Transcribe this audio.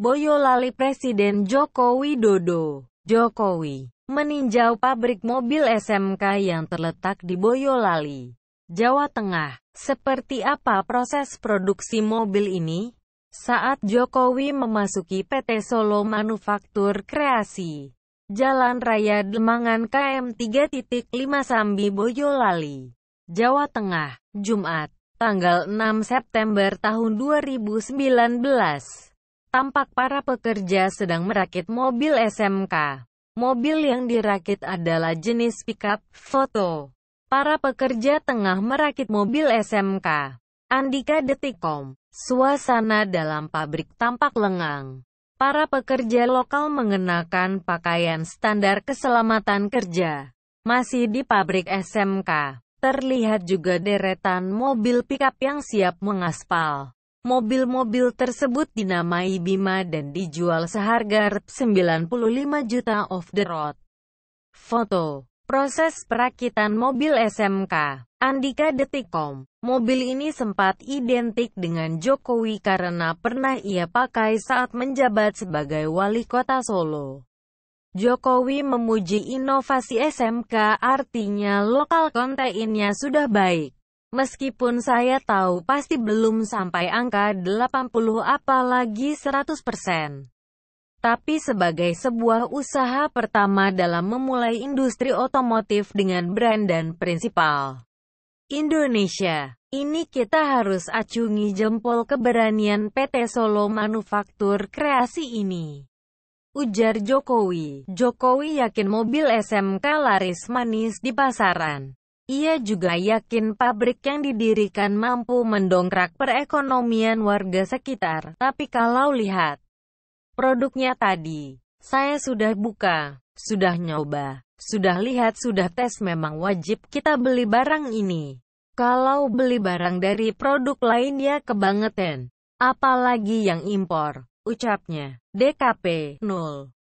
Boyolali Presiden Joko Widodo. Jokowi meninjau pabrik mobil SMK yang terletak di Boyolali, Jawa Tengah. Seperti apa proses produksi mobil ini? Saat Jokowi memasuki PT Solo Manufaktur Kreasi, Jalan Raya Demangan KM 3.5 Sambi Boyolali, Jawa Tengah, Jumat, tanggal 6 September tahun 2019. Tampak para pekerja sedang merakit mobil SMK. Mobil yang dirakit adalah jenis pickup. Foto. Para pekerja tengah merakit mobil SMK. Andika Detikom. Suasana dalam pabrik tampak lengang. Para pekerja lokal mengenakan pakaian standar keselamatan kerja. Masih di pabrik SMK. Terlihat juga deretan mobil pickup yang siap mengaspal. Mobil-mobil tersebut dinamai Bima dan dijual seharga Rp95 juta off the road. Foto Proses perakitan mobil SMK Andika Detikom Mobil ini sempat identik dengan Jokowi karena pernah ia pakai saat menjabat sebagai wali kota Solo. Jokowi memuji inovasi SMK artinya lokal kontainnya sudah baik. Meskipun saya tahu pasti belum sampai angka 80 apalagi 100%. Tapi sebagai sebuah usaha pertama dalam memulai industri otomotif dengan brand dan prinsipal. Indonesia. Ini kita harus acungi jempol keberanian PT Solo Manufaktur Kreasi ini. Ujar Jokowi, Jokowi yakin mobil SMK laris manis di pasaran. Ia juga yakin pabrik yang didirikan mampu mendongkrak perekonomian warga sekitar. Tapi kalau lihat produknya tadi, saya sudah buka, sudah nyoba, sudah lihat, sudah tes memang wajib kita beli barang ini. Kalau beli barang dari produk lain ya kebangetan. Apalagi yang impor, ucapnya. DKP 0.